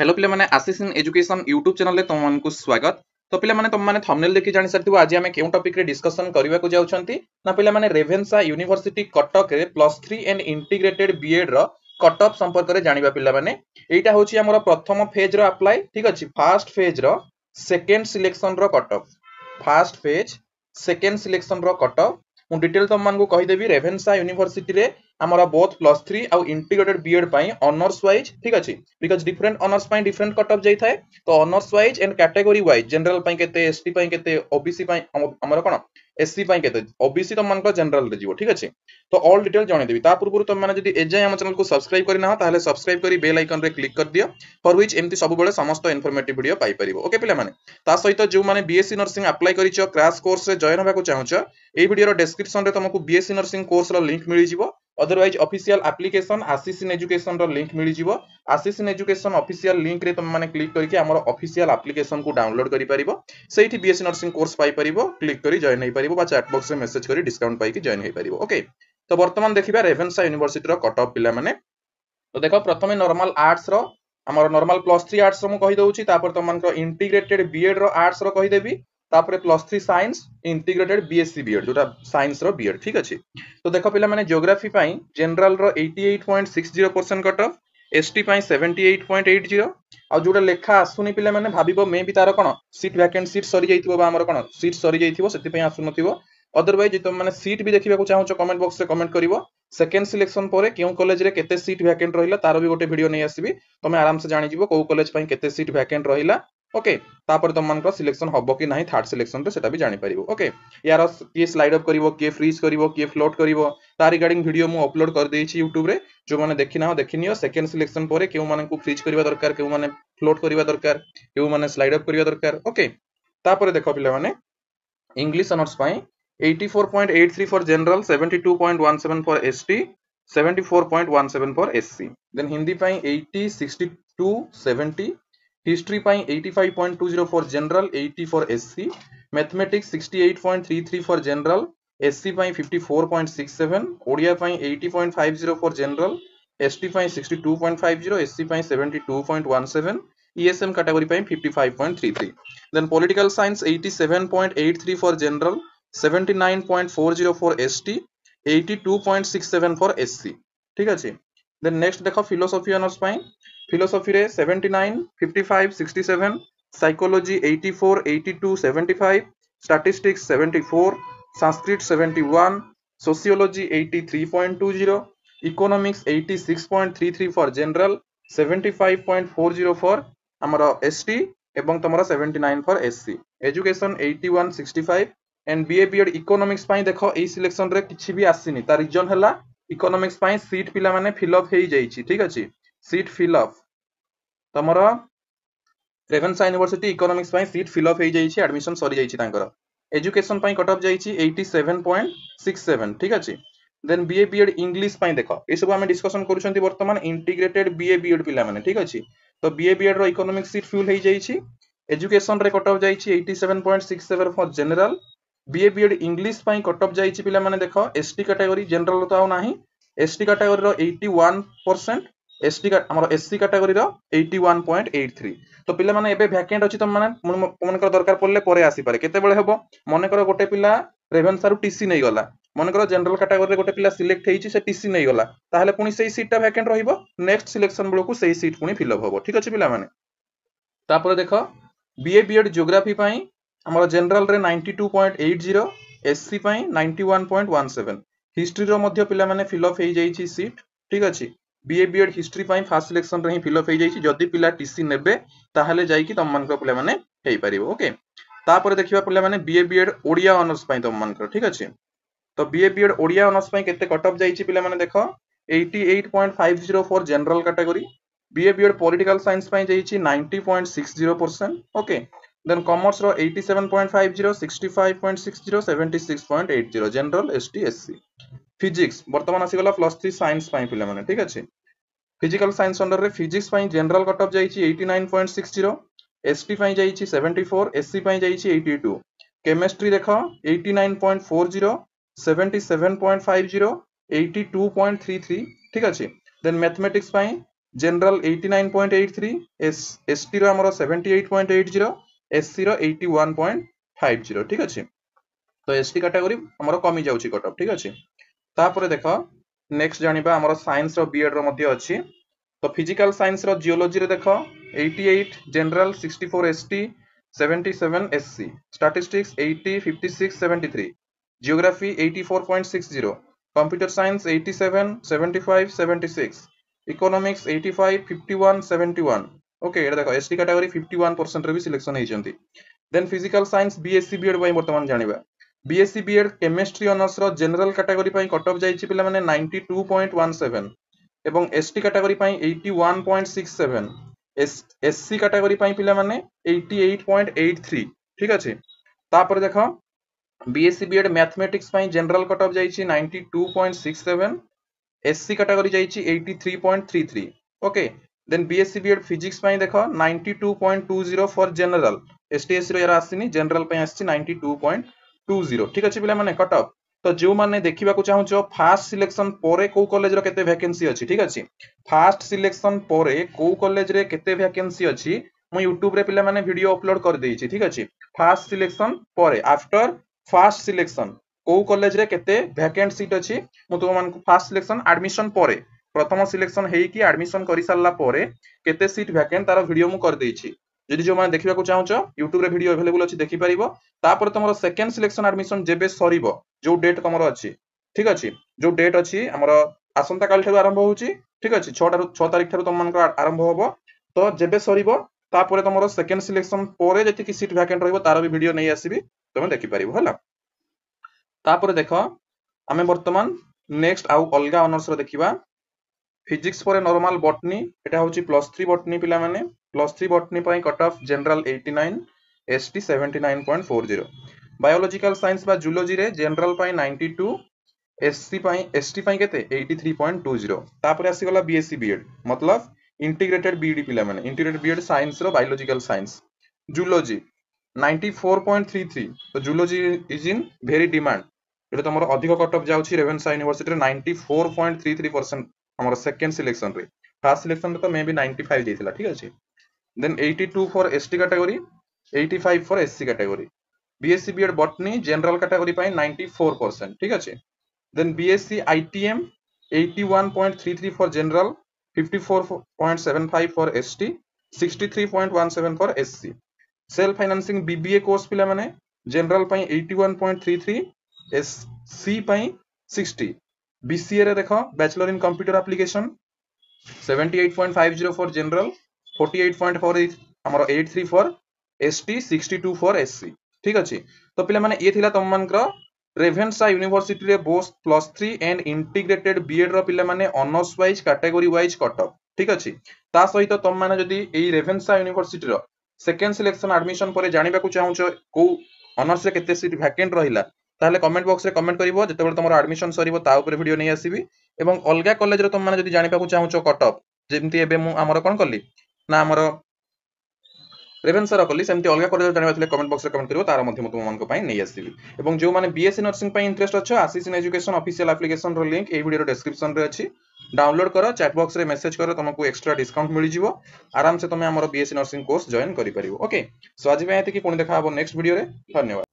hello ପିଲାମାନେ ଆସିସିନ୍ education YouTube ଚ୍ୟାନେଲରେ ତୁମମାନଙ୍କୁ ସ୍ୱାଗତ ତ ପିଲାମାନେ ତୁମମାନେ ଥମ୍ନେଲ୍ ଦେଖି ଜାଣିସାରିଥିବ ଆଜି ଆମେ କେଉଁ ଟପିକ୍ରେ ଡିସ୍କସନ୍ କରିବାକୁ ଯାଉଛନ୍ତି ନା ପିଲାମାନେ ରେଭେନ୍ସା ୟୁନିଭର୍ସିଟି କଟକରେ ପ୍ଲସ୍ ଥ୍ରୀ ଆଣ୍ଡ ଇଣ୍ଟିଗ୍ରେଟେଡ୍ ବିଏଡ୍ର କଟ୍ ଅଫ୍ ସମ୍ପର୍କରେ ଜାଣିବା ପିଲାମାନେ ଏଇଟା ହେଉଛି ଆମର ପ୍ରଥମ ଫେଜ୍ର ଆପ୍ଲାଏ ଠିକ୍ ଅଛି ଫାର୍ଷ୍ଟ ଫେଜ୍ର ସେକେଣ୍ଡ ସିଲେକ୍ସନ୍ର cut off first phase second ସିଲେକ୍ସନ୍ର କଟ୍ ଅଫ୍ ମୁଁ ଡିଟେଲ୍ ତୁମମାନଙ୍କୁ କହିଦେବି ରେଭେନ୍ସା ୟୁନିଭର୍ସିଟିରେ ଆମର ବୋଥ୍ ପ୍ଲସ୍ ଥ୍ରୀ ଆଉ ଇଣ୍ଟିଗ୍ରେଟେଡ୍ ବିଏଡ୍ ପାଇଁ ଅନର୍ସ ୱାଇଜ୍ ଠିକ୍ ଅଛି ବିକଜ ଡିଫରେଣ୍ଟ ଅନର୍ସ ପାଇଁ ଡିଫରେଣ୍ଟ କଟ୍ ଅଫ୍ ଯାଇଥାଏ ତ honours wise and category wise general ପାଇଁ କେତେ ଏସ୍ଟି ପାଇଁ କେତେ ଓବିସି ପାଇଁ ଆମର କ'ଣ ଏସ୍ସି ପାଇଁ କେତେ ଓବିସି ତମମାନଙ୍କର ଜେନେରାଲରେ ଯିବ ଠିକ୍ ଅଛି ତ ଅଲ୍ ଡିଟେଲ ଜଣେଇଦେବି ତା ପୂର୍ବରୁ ତମମାନେ ଯଦି ଏଯାଏଁ ଆମ ଚ୍ୟାନେଲକୁ ସବସ୍କ୍ରାଇବ କରିନାହ ତାହେଲେ ସବସ୍କ୍ରାଇବ କରି ବେଲ୍ ଆଇକନରେ କ୍ଲିକ୍ କରିଦିଅ ଫର ୱିଚ୍ ଏମିତି ସବୁବେଳେ ସମସ୍ତ ଇନଫର୍ମେଟିଭ ଭିଡ଼ିଓ ପାଇପାରିବ ଓକେ ପିଲାମାନେ ତା ସହିତ ଯେଉଁମାନେ ବିଏସ୍ସି ନର୍ସିଂ ଆପ୍ଲାଏ କରିଛ କ୍ରାସ୍ କୋର୍ସରେ ଜଏନ୍ ହେବାକୁ ଚାହୁଁଛ ଏଇ ଭିଡ଼ିଓର ଡେସ୍କ୍ରିପସନରେ ତମକୁ ବିଏସ୍ସି ନର୍ସିଂ କୋର୍ସର ଲିଙ୍କ ମିଳିଯିବ ଅଦରୱାଇଜ ଅଫିସିଆଲ ଆପ୍ଲିକେସନ ଆସିସ୍ ଇନ୍ ଏଜୁକେସନର ଲିଙ୍କ ମିଳିଯିବ ଆସିସ୍ ଇନ୍ ଏଜୁକେସନ ଅଫିସିଆଲ ଲିଙ୍କରେ ତମେମାନେ କ୍ଲିକ୍ କରିକି ଆମର ଅଫିସିଆଲ ଆପ୍ଲିକେସନକୁ ଡାଉନଲୋଡ୍ କରିପାରିବ ସେଇଠି ବିଏସସି ନର୍ସିଂ କୋର୍ସ ପାଇପାରିବ କ୍ଲିକ୍ କରି ଜଏନ୍ ହେଇପାରିବ ବା ଚାଟ୍ ବକ୍ସରେ ମେସେଜ କରି ଡିସକାଉଣ୍ଟ ପାଇକି ଜଏନ୍ ହେଇପାରିବ ଓକେ ତ ବର୍ତ୍ତମାନ ଦେଖିବା ରେଭେନ୍ସା ୟୁନିଭର୍ସିଟିର କଟ୍ ଅଫ୍ ପିଲାମାନେ ତ ଦେଖ ପ୍ରଥମେ ନର୍ମାଲ ଆର୍ଟ୍ସର ଆମର ନର୍ମାଲ ପ୍ଲସ୍ ଥ୍ରୀ ଆର୍ଟ୍ସର ମୁଁ କହିଦେଉଛି ତାପରେ ତମମାନଙ୍କର ଇଣ୍ଟିଗ୍ରେଟେଡ୍ ବିଏଡ୍ର ଆର୍ଟ୍ସର କହିଦେବି তাপরে plus three science integrated BSc BEd ଯୋଉଟା ସାଇନ୍ସର ବିଏଡ୍ ଠିକ୍ ଅଛି ତ ଦେଖ ପିଲାମାନେ ଜିଓଗ୍ରାଫି ପାଇଁ ଜେନେରାଲର eighty eight point six zero percent cut off ST ପାଇଁ seventy eight point eight zero ଆଉ ଯୋଉଟା ଲେଖା ଆସୁନି ପିଲାମାନେ ଭାବିବ ମେ ବି ତାର କ'ଣ ସିଟ୍ ଭ୍ୟାକେଣ୍ଟ ସିଟ୍ ସରିଯାଇଥିବ ବା ଆମର କ'ଣ ସିଟ୍ ସରିଯାଇଥିବ ସେଥିପାଇଁ ଆସୁନଥିବ ଅଦରୱାଇଜ୍ ଯଦି ତମେମାନେ ସିଟ୍ ବି ଦେଖିବାକୁ ଚାହୁଁଛ କମେଣ୍ଟ ବକ୍ସରେ କମେଣ୍ଟ କରିବ ସେକେଣ୍ଡ ସିଲେକ୍ସନ ପରେ କେଉଁ କଲେଜରେ କେତେ ସିଟ୍ ଭ୍ୟାକେଣ୍ଟ ରହିଲା ତାର ବି ଗୋଟେ ଭିଡ଼ିଓ ନେଇ ଆସିବି ତମେ ଆରାମସେ ଜାଣିଯିବ କୋଉ କଲେଜ ପାଇଁ କେତେ ସିଟ୍ ଭ୍ୟାକେଣ୍ଟ ରହିଲା ओके तापर तुमको सिलेक्शन हम कि ना थर्ड सिलेक्शन से जापर ओके यार किए स्लाइड अप कर किए फ्रिज कर किए फ्लोट कर रिगार्डिंग भिड मुझ अपलोड कर देती यूट्यूब्रे जो मैंने देखी ना देखी नियो सेकेंड सिलेक्शन पर क्यों मैं फ्रिज करवा दरकार क्यों मैंने फ्लोट करवा दरकार क्यों मैंने स्लाइड अप करवा दरकार ओके देख पे English honours eighty four point eight three for general seventy two point one seven then Hindi eighty sixty two seventy history पाई 85.20 point two zero for general eighty four S C mathematics sixty point three three for general S C fifty four point six seven Odia पाई point five for general S T sixty two point five zero S seven ESM category पाइं 55.33 then political science 87.83 for general 79.40 for ST 82.67 for SC ठीक जी then next ଦେଖ philosophy honours ପାଇଁ ଫିଲୋସଫିରେ seventy nine fifty five sixty seven psychology eighty four eighty two seventy five statistics seventy four Sanskrit seventy one sociology eighty three point two zero economics eighty six point three three for general seventy five point four zero for ଆମର S T এবং তোমার seventy nine for SC education eighty one sixty five and BA BEd economics পাই দেখ এই সিলেকশনরে কিছু বি আসিনি তার রিজন হেলা ইকোনোমিক্স পাই সিট পিলামানে ফিল অফ হয়ে যাইছি ঠিক আছে সিট ফিল অফ তোমার রেভেনসা ইউনিভার্সিটি ইকোনোমিক্স পাই সিট ফিল অফ হয়ে যাইছি আডমিশন সরি যাইছি তাঙ্কর এডুকেশন পাই কট অফ যাইছি 87.67 ঠিক আছে দেন বিএ বিএড ইংলিশ পাই দেখ এসব আমি ডিসকশন করুছেন বর্তমান ইন্টিগ্রেটেড বিএ বিএড পিলামানে ঠিক আছে তো বিএ বিএড র ইকোনোমিক্স সিট ফিল হয়ে যাইছি এডুকেশন রে কট অফ যাইছি 87.67 for general BA BEd English পাই কটঅফ যাইছি পিলামানে দেখ এসটি ক্যাটাগরি জেনারেল তো আউ নাহি এসটি ক্যাটাগরির 81% এসটি আমার এসসি ক্যাটাগরির 81.83 তো পিলামানে এবে ভ্যাকেন্ট আছে তোমমানে মনকর দরকার পড়লে পরে আসি পারে কেতেবেলে হবো মনে করো গোটে পিলা রেভেনসারু টিসি নেই গলা মনে করো জেনারেল ক্যাটাগরিরে গোটে পিলা সিলেক্ট হয়েছি সে টিসি নেই গলা তাহলে পুনি সেই সিটটা ভ্যাকেন্ট রহিব নেক্সট সিলেকশন বেলকু সেই সিট পুনি ফিল আপ হবো ঠিক আছে পিলামানে তারপরে দেখ বিএ বিএড জিওগ্রাফি পাই ଆମର ଜେନେରାଲରେ ninety two point eight zero SC ପାଇଁ ninety one point one seven ହିଷ୍ଟ୍ରିର ମଧ୍ୟ ପିଲାମାନେ ଫିଲ୍ଅପ୍ ହେଇଯାଇଛି ସିଟ୍ ଠିକ୍ ଅଛି ବିଏ ବିଏଡ୍ ହିଷ୍ଟ୍ରି ପାଇଁ ଫାର୍ଷ୍ଟ ସିଲେକ୍ସନରେ ହିଁ ଫିଲ୍ଅପ୍ ହେଇଯାଇଛି ଯଦି ପିଲା ଟିସି ନେବେ ତାହେଲେ ଯାଇକି ତମମାନଙ୍କର ପିଲାମାନେ ହେଇପାରିବ ଓକେ ତାପରେ ଦେଖିବା ପିଲାମାନେ ବିଏ ବିଏଡ୍ ଓଡ଼ିଆ ଅନର୍ସ ପାଇଁ ତମମାନଙ୍କର ଠିକ୍ ଅଛି ତ ବିଏ ବିଏଡ୍ ଓଡ଼ିଆ ଅନର୍ସ ପାଇଁ କେତେ କଟ୍ ଅଫ୍ ଯାଇଛି ପିଲାମାନେ ଦେଖ eighty eight point five zero four general category BA BEd political science ପାଇଁ ଯାଇଛି ninety point six zero percent okay then କମର୍ସର eighty seven point five zero sixty five point six zero seventy six point eight zero general S T S C physics ବର୍ତ୍ତମାନ ଆସିଗଲା plus three science ପାଇଁ ପିଲାମାନେ ଠିକ୍ ଅଛି physical science ଅଣ୍ଡରରେ physics ପାଇଁ general cut off ଯାଇଛି eighty nine point six zero S T ପାଇଁ ଯାଇଛି ସେଭେଣ୍ଟି ଫୋର୍ ଏସ୍ ସି ପାଇଁ ଯାଇଛି ଏଇଟି ଟୁ କେମିଷ୍ଟ୍ରି ଦେଖ eighty nine point four zero seventy seven point five zero eighty two point three three ଠିକ୍ ଅଛି then mathematics ପାଇଁ general eighty nine point eight three S ଏସ୍ଟିର ଆମର seventy eight point eight zero এসসির eighty one point five zero ଠିକ୍ ଅଛି ତ S T category ଆମର କମି ଯାଉଛି କଟ୍ ଅଫ୍ ଠିକ୍ ଅଛି ତାପରେ ଦେଖ ନେକ୍ସଟ ଜାଣିବା ଆମର ସାଇନ୍ସର ବିଏଡ଼୍ର ମଧ୍ୟ ଅଛି ତ ଫିଜିକାଲ ସାଇନ୍ସର ଜିଓଲୋଜିରେ ଦେଖ eighty eight general sixty four S T seventy seven S C statistics eighty fifty six seventy three geography eighty four point six zero computer science eighty seven seventy five seventy six economics eighty five fifty one seventy one okay এটা দেখো ST category 51% ରେ ବି selection ହେଇଛନ୍ତି then physical science BSc BEd ପାଇଁ ବର୍ତ୍ତମାନ ଜାଣିବା BSc BEd chemistry ଅନର୍ସର general category ପାଇଁ କଟ୍ ଅଫ୍ ଯାଇଛି ପିଲାମାନେ 92.17 ଏବଂ ଏସଟି କ୍ୟାଟାଗୋରୀ ପାଇଁ 81.67 এসসি ক্যাটাগরি পাই পিলা মানে 88.83 ঠিক আছে তারপরে দেখো বিএসসি বিএড ম্যাথমেটিক্স পাই জেনারেল কট অফ যাইছি 92.67 এসসি ক্যাটাগরি যাইছি 83.33 okay then BSc BEd physics পাই দেখ ninety two point two zero for general এসটিএসসির এরা আসিনি জেনারেল পাই আসছে ninety two point two zero ঠিক আছে পিলাମାନେ কট অফ ତ ଯେଉଁମାନେ ଦେଖିବାକୁ ଚାହୁଁଛ ଫାଷ୍ଟ ସିଲେକ୍ସନ ପରେ କୋଉ କଲେଜର କେତେ ଭ୍ୟାକେନ୍ସି ଅଛି ଠିକ ଅଛି ଫାଷ୍ଟ ସିଲେକ୍ସନ ପରେ କୋଉ କଲେଜରେ କେତେ ଭ୍ୟାକେନ୍ସି ଅଛି ମୁଁ ୟୁଟ୍ୟୁବରେ ପିଲାମାନେ ଭିଡିଓ ଅପଲୋଡ କରିଦେଇଛି ଠିକ ଅଛି ଫାଷ୍ଟ ସିଲେକ୍ସନ ପରେ ଆଫ୍ଟର ଫାଷ୍ଟ ସିଲେକ୍ସନ କୋଉ କଲେଜରେ କେତେ ଭ୍ୟାକେଣ୍ଟ ସିଟ୍ ଅଛି ମୁଁ ତୁମମାନଙ୍କୁ ଫାଷ୍ଟ ସିଲେକ୍ସନ ଆଡମିସନ ପରେ ପ୍ରଥମ ସିଲେକ୍ସନ ହେଇକି ଆଡମିସନ କରିସାରିଲା ପରେ କେତେ ସିଟ୍ ଭ୍ୟାକେଣ୍ଟ ତାର ଭିଡିଓ ମୁଁ କରିଦେଇଛି ଯଦି ଯେଉଁମାନେ ଦେଖିବାକୁ ଚାହୁଁଛ ୟୁଟ୍ୟୁବରେ ଭିଡିଓ ଆଭେଲେବୁଲ ଅଛି ଦେଖିପାରିବ ତାପରେ ତମର ସେକେଣ୍ଡ ସିଲେକ୍ସନ ଆଡମିସନ ଯେବେ ସରିବ ଯୋଉ ଡେଟ୍ ତମର ଅଛି ଠିକ ଅଛି ଯୋଉ ଡେଟ୍ ଅଛି ଆମର ଆସନ୍ତାକାଲି ଠାରୁ ଆରମ୍ଭ ହଉଛି ଠିକ ଅଛି ଛଅଟାରୁ ଛଅ ତାରିଖ ଠାରୁ ତମମାନଙ୍କର ଆରମ୍ଭ ହବ ତ ଯେବେ ସରିବ ତାପରେ ତମର ସେକେଣ୍ଡ ସିଲେକ୍ସନ ପରେ ଯେତିକି ସିଟ୍ ଭ୍ୟାକେଣ୍ଟ ରହିବ ତାର ବି ଭିଡିଓ ନେଇ ଆସିବି ତମେ ଦେଖିପାରିବ ହେଲା ତାପରେ ଦେଖ ଆମେ ବର୍ତ୍ତମାନ ନେକ୍ସଟ ଆଉ ଅଲଗା ଅନର୍ସର ଦେଖିବା ফিজিক্স ପରେ ନର୍ମାଲ ବଟନୀ ଏଟା ହେଉଛି ପ୍ଲସ୍ ଥ୍ରୀ ବଟନୀ ପିଲାମାନେ ପ୍ଲସ୍ ଥ୍ରୀ ବଟନୀ ପାଇଁ cut off general eighty nine S T seventy nine point four zero biological science ବା ଜୁଲୋଜିରେ ଜେନେରାଲ ପାଇଁ ନାଇଣ୍ଟି ଟୁ এসসি পাই এসটি পাই কেতে 83.20 তারপরে আসি গলা বিএসসি বিএড মতলব ইন্টিগ্রেটেড বিডি পিলা মানে ইন্টিগ্রেটেড বিএড সাইন্স র বায়োলজিক্যাল সাইন্স জুলজি 94.33 তো zoology is in very demand এটা তোমার অধিক কট অফ যাচ্ছে রেভেনসা ইউনিভার্সিটির 94.33% ଆମର ସେକେଣ୍ଡ ସିଲେକ୍ସନରେ ଫାର୍ଷ୍ଟ ସିଲେକ୍ସନରେ ତ ମେ ବି ନାଇଣ୍ଟି ଫାଇଭ୍ ଦେଇଥିଲା ଠିକ୍ ଅଛି then eighty two for S T category eighty five for S C category BSc BEd botany general category পাই নাইনটি ফোর পার্সেন্ট ঠিক আছে then BSc ITM eighty one point three three for general fifty four point seven five for ST sixty three point one seven for SC self financing BBA course পিলামানে general পাই eighty one point three three SC পাই sixty BCA रे देख bachelor in computer application seventy eight point five zero for general forty eight point four आमर eight three for S T sixty two for S C ठीक अच्छे तो पे ये थी तुम मानकर ରେଭେନ୍ସା ୟୁନିଭର୍ସିଟିରେ ବୋସ୍ ପ୍ଲସ୍ ଥ୍ରୀ ଆଣ୍ଡ ଇଣ୍ଟିଗ୍ରେଟେଡ୍ ବିଏଡ୍ର ପିଲାମାନେ honours wise category wise Cuttack ଠିକ୍ ଅଛି ତା ସହିତ ତମମାନେ ଯଦି ଏଇ ରେଭେନ୍ସା ୟୁନିଭର୍ସିଟିର ସେକେଣ୍ଡ ସିଲେକ୍ସନ୍ ଆଡମିସନ୍ ପରେ ଜାଣିବାକୁ ଚାହୁଁଛ କୋଉ ଅନର୍ସରେ କେତେ ସିଟ୍ ଭ୍ୟାକେଣ୍ଟ ରହିଲା তাহলে কমেন্ট বক্সরে কমেন্ট করব যেতবে তোমার আডমিশন সরিব তা উপরে ভিডিও নিয়ে আসবি এবং অলগা কলেজর তোমাকে যদি জাঁপাক চাহুছ কটক যেমি এবে আমার কম কলি না আমার ରେଭେନ୍ସାର କଲି ସେମିତି ଅଲଗା କଲେଜରେ ଜାଣିବାର ଥିଲେ କମେଣ୍ଟ ବକ୍ସରେ କମେଣ୍ଟ କରିବ ତାର ମଧ୍ୟ ମୁଁ ତୁମମାନଙ୍କ ପାଇଁ ନେଇ ଆସିବି ଏବଂ ଯେଉଁମାନେ ବିଏସସି ନର୍ସିଂ ପାଇଁ ଇଣ୍ଟରେଷ୍ଟ ଅଛ ଆସିସ୍ ଇନ୍ ଏଜୁକେସନ୍ ଅଫିସିଆଲ ଆପ୍ଲିକେସନର ଲିଙ୍କ ଏଇ ଭିଡ଼ିଓର ଡେସ୍କ୍ରିପସନରେ ଅଛି ଡାଉନଲୋଡ୍ କର ଚାଟ୍ ବକ୍ସରେ ମେସେଜ କର ତୁମକୁ ଏକ୍ସଟ୍ରା ଡିସକାଉଣ୍ଟ ମିଳିଯିବ ଆରାମସେ ତୁମେ ଆମର ବିଏସସି ନର୍ସିଂ କୋର୍ସ ଜଏନ୍ କରିପାରିବ ଓକେ ସୋ ଆଜି ପାଇଁ ଏତିକି ପୁଣି ଦେଖା ହେବ ନେକ୍ସଟ ଭିଡ଼ିଓରେ ଧନ୍ୟବାଦ